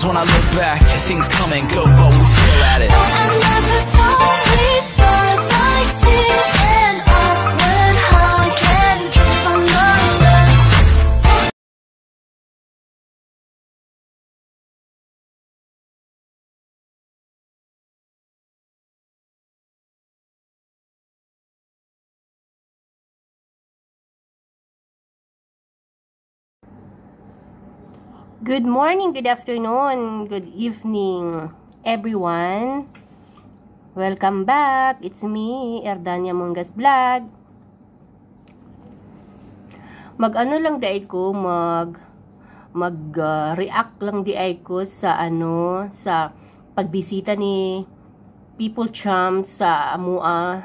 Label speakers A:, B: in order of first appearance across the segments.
A: times when I look back, things come and go, but we still at it. Good morning, good afternoon, good evening, everyone. Welcome back. It's me, Erdania Mungas Vlog. Mag-ano lang di ko, mag mag-react uh, lang di ko sa ano, sa pagbisita ni People Charm sa Amua,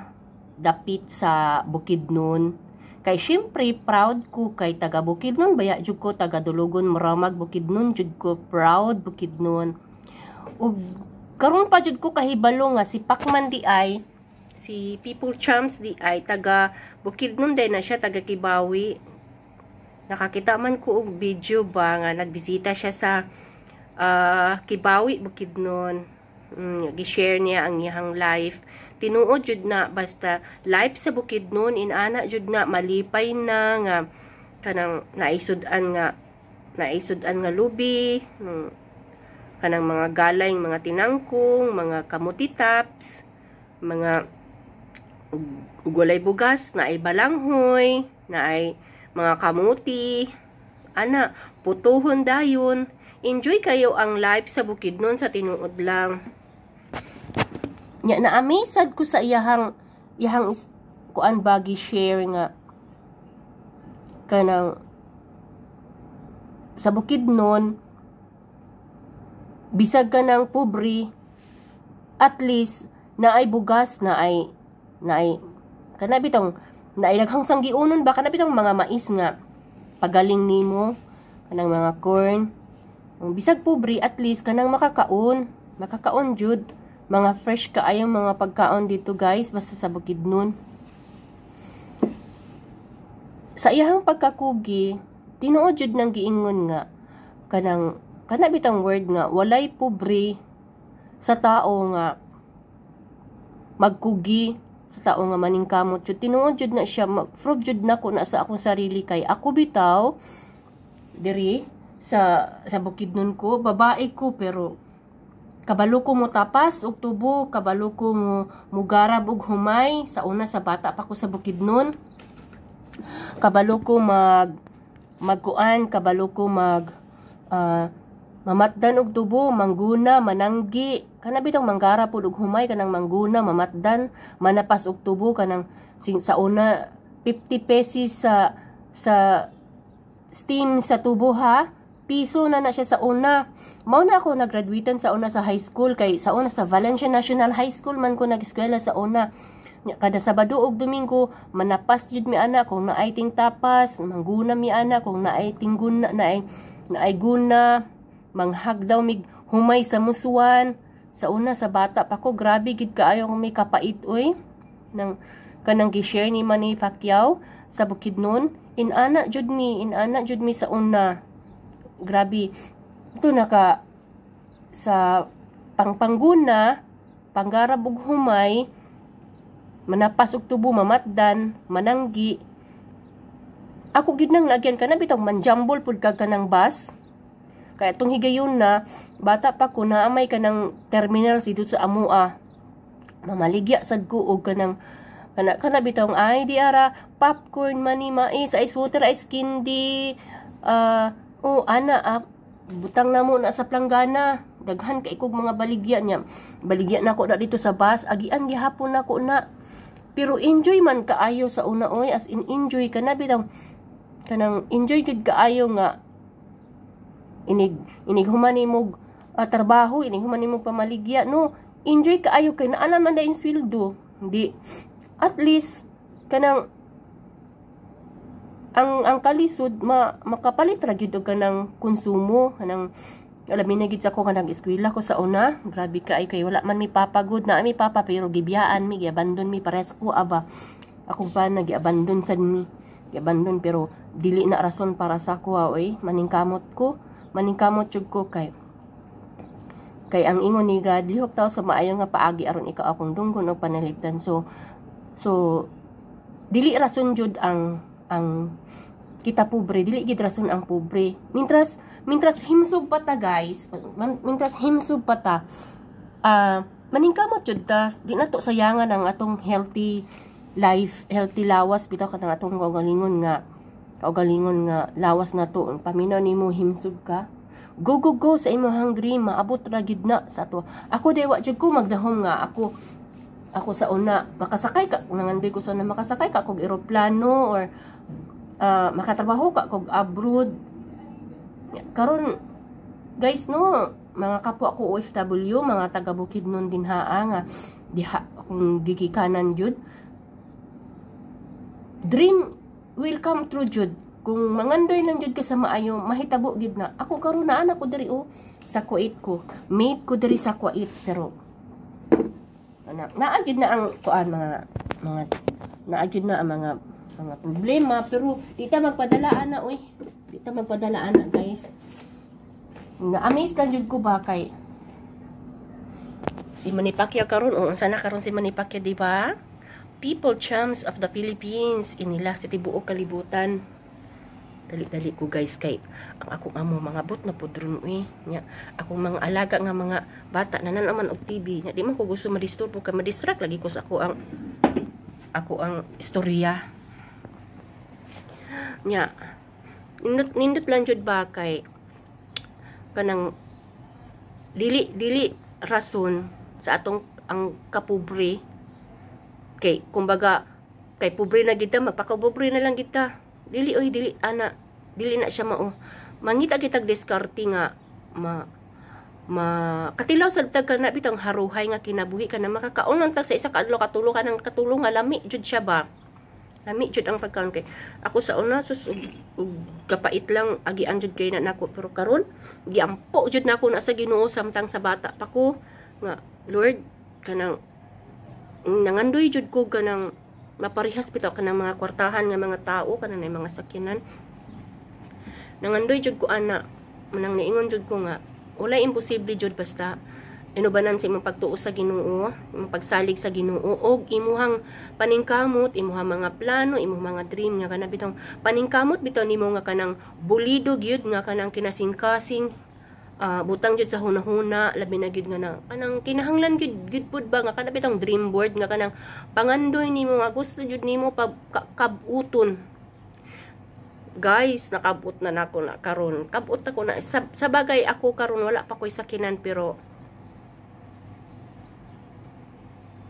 A: Dapit sa Bukidnon. Kay syempre, proud ko kay taga bukid nun, baya jud ko taga Dulugon, Maramag, bukid nun, jud ko, proud bukid nun. O, karon pa jud ko kahibalo nga si Pacman di ay si People Champs di ay taga bukid nun din na siya taga Kibawi. Nakakita man ko og video ba nga nagbisita siya sa uh, Kibawi Bukidnon. Mm, gi niya ang iyang life tinuod jud na basta life sa bukid noon inana jud na malipay na nga kanang naisudan nga naisudan nga lubi hmm, kanang mga galayng mga tinangkong mga kamutitaps mga ugulay bugas na ay balanghoy na ay mga kamuti ana putuhon dayon enjoy kayo ang life sa bukid noon sa tinuod lang Nya naamisad ko sa iyahang iyahang kuan bagi share nga kanang sa bukid nun bisag ka ng pobre at least na ay bugas na ay na ay kanabitong na ay naghang sanggiunon ba kanabitong mga mais nga pagaling nimo kanang mga corn bisag pobre at least kanang makakaon makakaon jud mga fresh kaayong mga pagkaon dito guys, basta sa bukid nun. Sa iyahang pagkakugi, tinuod jud nang giingon nga kanang kanabitang word nga walay pobre sa tao nga magkugi sa tao nga maningkamot jud tinuod jud na siya mag-prove jud na ko na sa akong sarili kay ako bitaw diri sa sa bukid nun ko babae ko pero Kabalo ko mo tapas og tubo, kabalo ko mo mugarab og humay sa una sa bata pa ko sa bukid nun. Kabalo ko mag magkuan, kabalo ko mag uh, mamatdan og tubo, manguna, mananggi. Kana bitong manggara og humay kanang manguna, mamatdan, manapas og tubo kanang sa una 50 pesos sa sa steam sa tubo ha piso na na siya sa una. Mao na ako nagraduatan sa una sa high school kay sa una sa Valencia National High School man ko nag-eskwela sa una. Kada Sabado ug Domingo, manapas jud mi anak kung naay ting tapas, mangguna mi anak kung naay ting guna naay naay guna, manghag daw mig humay sa musuan. Sa una sa bata pa ko grabe gid kaayo kung may kapait oy nang kanang gi-share ni Manny Pacquiao sa In Inana jud mi, in inana jud mi sa una grabe, ito naka sa pangpangguna, panggarabog humay, manapas og tubo mamatdan, mananggi. Ako gid nang lagyan kana bitong manjambol pud kag kanang bus. Kaya tong higayon na bata pa ko na naamay kanang terminal dito sa Amua. Ah. Mamaligya sad ko og kanang kana kana bitong ay di ara popcorn mani mais ice water ice candy uh, o ana ak, ah, butang na mo na sa planggana. Daghan kay kog mga baligya niya. Baligya na ko na dito sa bus. Agian gihapon na ko na. Pero enjoy man kaayo sa una oy. As in enjoy ka na bitaw. Kanang enjoy gid kaayo nga inig inig humanimog uh, ah, trabaho inig humani mo pamaligya no enjoy kaayo kay naalam man dayon sweldo hindi at least kanang ang ang kalisod ma, makapalit ra gyud og kanang konsumo kanang alamin na gid sa ko kanang eskwela ko sa una grabe ka ay kay wala man mi papagod na mi papa pero gibiyaan mi giabandon mi pares ko aba ako pa nagiabandon sad mi giabandon pero dili na rason para sa ko oi maningkamot ko maningkamot jud ko kay kay ang ingon ni God lihok taw sa maayo nga paagi aron ikaw akong dunggon og panalipdan so so dili rason jud ang ang kita pobre dili gid rason ang pobre mintras mintras himsog pata guys mintras himsog pata ah uh, maningkamot jud ta di na sayangan ang atong healthy life healthy lawas bitaw ka atong kaugalingon nga kaugalingon nga lawas na to paminaw nimo himsog ka go go go sa imong hungry maabot ra gid na sa to ako dewa wa jud ko magdahom nga ako ako sa una makasakay ka nangandoy ko sa makasakay ka kog eroplano or uh, makatrabaho ka kog abroad karon guys no mga kapwa ko OFW mga taga bukid nun din haa ah, nga diha kung gigikanan jud dream will come true jud kung mangandoy lang jud ka sa maayo mahitabo gid na ako karon naa na ko diri oh sa Kuwait ko mate ko diri sa Kuwait pero na, ano, naagyod na ang kuan mga mga naagyod na ang mga mga problema pero dita magpadalaan na oy dita magpadalaan na guys nga amaze lang jud ko ba kay si Manny Pacquiao karon o unsa karon si Manny Pacquiao di ba people champs of the Philippines inila sa tibuok kalibutan dali-dali ko guys kay ang ako nga mo mga bot na pudron eh nya ako mga alaga nga mga bata na naman og TV nya di man ko gusto ma-disturb madisturbo ma-distract lagi ko sa ako ang ako ang istorya nya nindot nindot lang jud ba kay kanang dili dili rason sa atong ang kapobre kay kumbaga kay pobre na kita magpakapobre na lang kita dili oy dili ana dili na siya mao mangita kitag diskarte nga ma ma katilaw sa tag kana bitang haruhay nga kinabuhi ka na makakaon tag sa isa ka adlaw katulo ka nang katulong nga lami jud siya ba lami jud ang pagkaon kay ako sa una sus ug, ug kapait lang agian jud kay na nako pero karon giampo jud nako na sa Ginoo samtang sa bata pa ko nga Lord kanang nangandoy jud ko kanang maparihas bitaw kanang mga kwartahan nga mga tao kanang na mga sakyanan nangandoy jud ko ana manang niingon jud ko nga wala imposible jud basta inubanan sa imong pagtuo sa Ginoo, imong pagsalig sa Ginoo og imuhang paningkamot, imuhang mga plano, imuhang mga dream nga kana bitong paningkamot bitaw nimo nga kanang bulido gyud nga kanang kinasingkasing uh, butang jud sa hunahuna labi na gid nga na kanang kinahanglan gid gid pud ba nga kanapit ang dream board nga kanang pangandoy nimo nga gusto jud nimo pag kabuton guys nakabot na nako na karon kabot ako na sa, sa bagay ako karon wala pa koy sakinan pero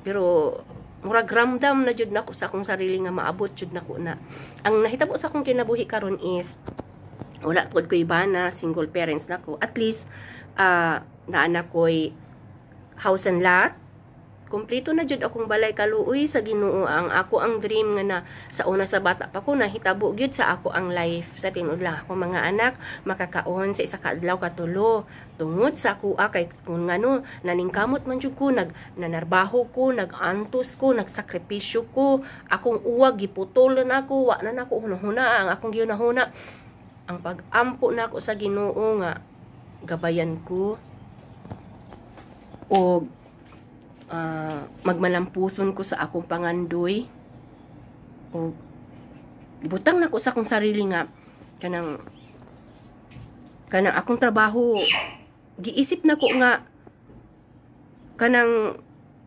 A: pero mura ramdam na jud nako sa akong sarili nga maabot jud nako na ang nahitabo sa akong kinabuhi karon is wala pod ko iba na single parents na ko at least uh, na anak ko'y house and lot Kompleto na jud akong balay kaluoy sa Ginoo ang ako ang dream nga na sa una sa bata pa ko na hitabo gyud sa ako ang life sa tinud lang mga anak makakaon sa isa ka adlaw katulo tungod sa kuha kay kun ngano naningkamot man jud ko nag nanarbaho ko nagantos ko nagsakripisyo ko akong uwag giputol na ko wa na nako hunahuna ang akong gihunahuna ang pagampo na ako sa Ginoo nga gabayan ko o uh, magmalampuson ko sa akong pangandoy o butang na ko sa akong sarili nga kanang kanang akong trabaho giisip na ko nga kanang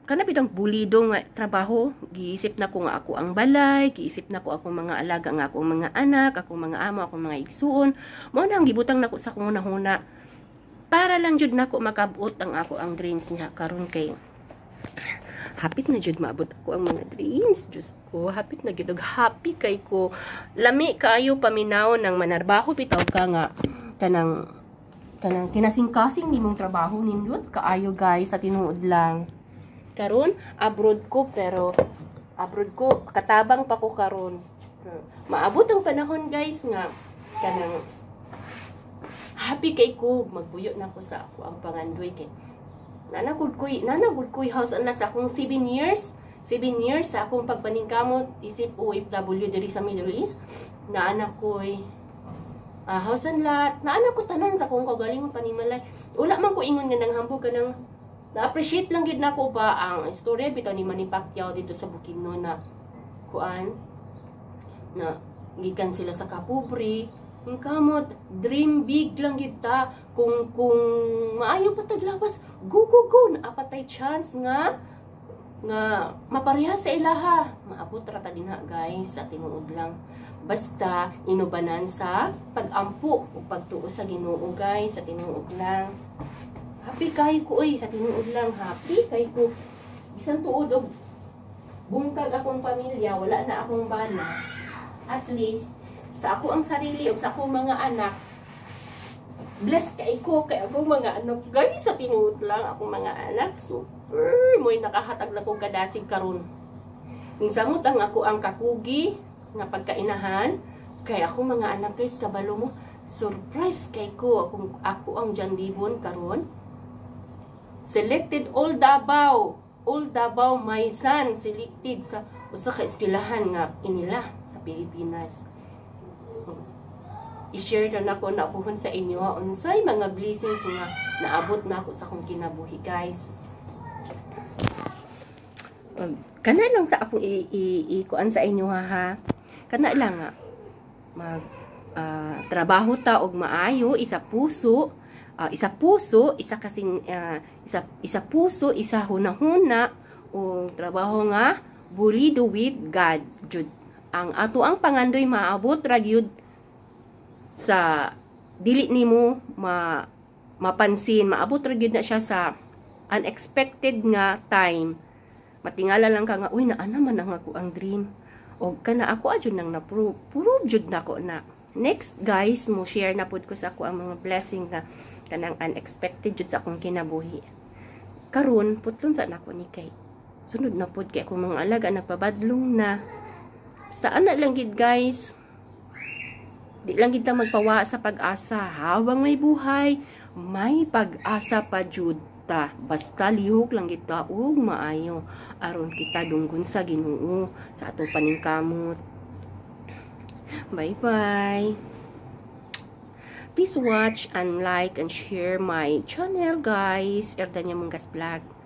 A: kana bidang bulidong trabaho giisip na ko nga ako ang balay giisip na ko akong mga alaga nga akong mga anak akong mga amo akong mga igsuon mo na ang gibutang nako sa kung nahuna para lang jud nako makabot ang ako ang dreams niya karon kay hapit na jud maabot ako ang mga dreams just ko hapit na gid happy kay ko lami kayo paminaw ng manarbaho bitaw ka nga kanang kanang kinasingkasing nimong trabaho nindot kaayo guys sa tinuod lang karon abroad ko pero abroad ko katabang pa ko karon maabot ang panahon guys nga kanang happy kay ko magbuyo na ko sa ako ang pangandoy kay nana ko nana nanagud ko house and lot akong 7 years 7 years sa akong pagpaningkamot isip OFW oh, diri sa Middle East na anak koy uh, house and lot na anak ko tanan sa akong kagaling panimalay wala man ko ingon nga nang hambog ka ng na-appreciate lang gid nako ba ang story bitaw ni Manny Pacquiao dito sa Bukidnon na kuan na gikan sila sa Kapubri ang kamot dream big lang kita kung kung maayo pa taglawas go go go naapatay chance nga nga mapareha sa ilaha maabot ra ta dinha guys sa tinuod lang basta inubanan sa pagampo o pagtuo sa Ginoo guys sa tinuod lang Happy kay ko oy sa tinuod lang happy kay ko. Bisan tuod og bungkag akong pamilya, wala na akong bana. At least sa ako ang sarili ug sa akong mga anak bless kay ko kay ako mga anak guys sa tinuod lang ako mga anak super moy nakahatag na kong kadasig karon Ningsamot ang ako ang kakugi nga pagkainahan kay ako mga anak guys kabalo mo surprise kay ko akong, ako ang jandibon Libon karon Selected all Davao. All Davao, my son, selected sa usa ka eskwelahan nga inila sa Pilipinas. I-share na ako na puhon sa inyo unsay mga blessings nga naabot na ako sa akong kinabuhi, guys. kana lang sa ako i-kuan sa inyo ha. ha? Kana lang nga mag uh, trabaho ta og maayo isa puso uh, isa puso, isa kasing uh, isa isa puso, isa hunahuna o trabaho nga bulido with God jud. Ang ato ang pangandoy maabot ra sa dili nimo ma mapansin, maabot ra na siya sa unexpected nga time. Matingala lang ka nga, uy naa naman ang ako ang dream. Og kana ako ajun nang na prove jud na ako na. Next guys, mo share na pud ko sa ako ang mga blessing nga kanang unexpected jud sa akong kinabuhi. Karon putlon sa nako ni kay. Sunod na pud kay akong mga alaga nagpabadlong na. Basta ana lang gid guys. Di lang gid magpawa sa pag-asa. Habang may buhay, may pag-asa pa jud ta basta lihok lang kita ug maayo aron kita dunggon sa Ginoo sa atong paningkamot Bye-bye! Please watch and like and share my channel guys, Erdanya Mungas Vlog.